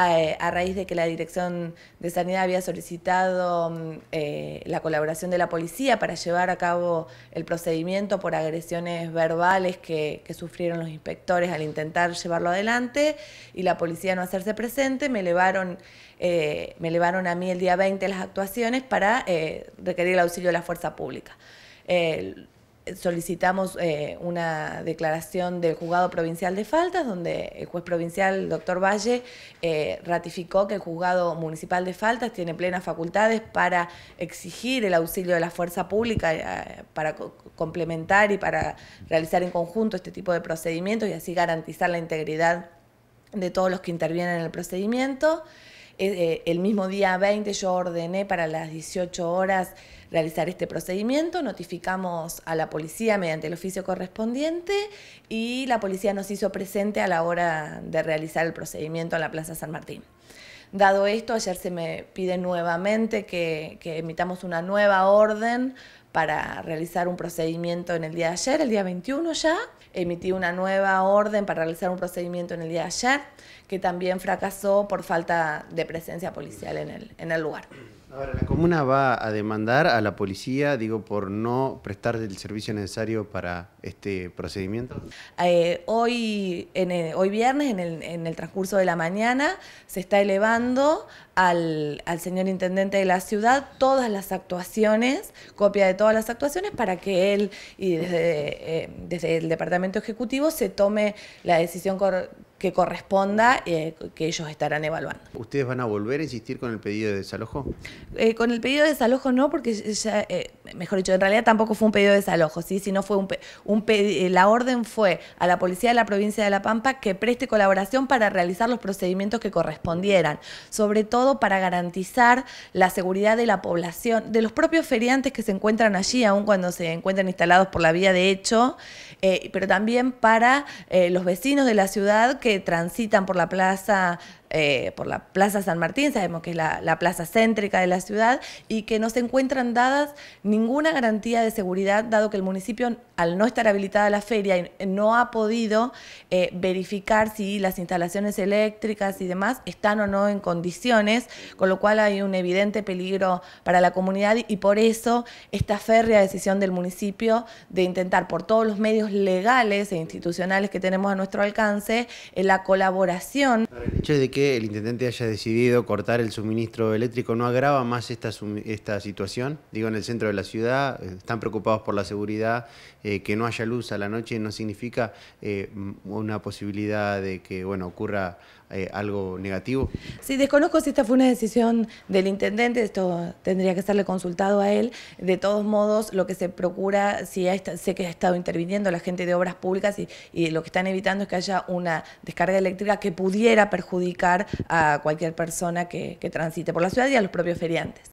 a, raíz de que la Dirección de Sanidad había solicitado mm, eh, la colaboración de la policía para llevar a cabo el procedimiento por agresiones verbales que, sufrieron los inspectores al intentar llevarlo adelante y la policía no hacerse presente, me elevaron, eh, me a mí el día 20 las actuaciones para eh, requerir el auxilio de la fuerza pública solicitamos eh, una declaración del juzgado provincial de faltas, donde el juez provincial, el doctor Valle, eh, ratificó que el juzgado municipal de faltas tiene plenas facultades para exigir el auxilio de la fuerza pública, eh, para complementar y para realizar en conjunto este tipo de procedimientos y así garantizar la integridad de todos los que intervienen en el procedimiento. Eh, eh, el mismo día 20 yo ordené para las 18 horas realizar este procedimiento, notificamos a la policía mediante el oficio correspondiente y la policía nos hizo presente a la hora de realizar el procedimiento en la Plaza San Martín. Dado esto, ayer se me pide nuevamente que, que emitamos una nueva orden para realizar un procedimiento en el día de ayer, el día 21 ya. Emití una nueva orden para realizar un procedimiento en el día de ayer, que también fracasó por falta de presencia policial en el, en el lugar. Ahora, la comuna va a demandar a la policía, digo, por no prestar el servicio necesario para este procedimiento. Eh, hoy, hoy viernes, en el, transcurso de la mañana, se está elevando al, señor intendente de la ciudad todas las actuaciones, copia de todas las actuaciones, para que él y desde, eh, desde el departamento ejecutivo se tome la decisión correcta que corresponda, eh, que ellos estarán evaluando. ¿Ustedes van a volver a insistir con el pedido de desalojo? Eh, con el pedido de desalojo no, porque ya, eh, mejor dicho, en realidad tampoco fue un pedido de desalojo, ¿sí? sino fue un, la orden fue a la policía de la provincia de La Pampa que preste colaboración para realizar los procedimientos que correspondieran, sobre todo para garantizar la seguridad de la población, de los propios feriantes que se encuentran allí, aun cuando se encuentran instalados por la vía de hecho, pero también para los vecinos de la ciudad que transitan por la plaza eh, por la Plaza San Martín, sabemos que es la, plaza céntrica de la ciudad, y que no se encuentran dadas ninguna garantía de seguridad, dado que el municipio, al no estar habilitada la feria, no ha podido eh, verificar si las instalaciones eléctricas y demás están o no en condiciones, con lo cual hay un evidente peligro para la comunidad y por eso esta férrea decisión del municipio de intentar por todos los medios legales e institucionales que tenemos a nuestro alcance la colaboración. de que el intendente haya decidido cortar el suministro eléctrico no agrava más esta, situación? Digo, en el centro de la ciudad, eh, están preocupados por la seguridad, eh, que no haya luz a la noche no significa eh, una posibilidad de que bueno, ocurra eh, algo negativo. Sí, desconozco si esta fue una decisión del intendente, esto tendría que serle consultado a él. De todos modos, lo que se procura, si sé que ha estado interviniendo la gente de obras públicas y, lo que están evitando es que haya una descarga eléctrica que pudiera perjudicar a cualquier persona que transite por la ciudad y a los propios feriantes.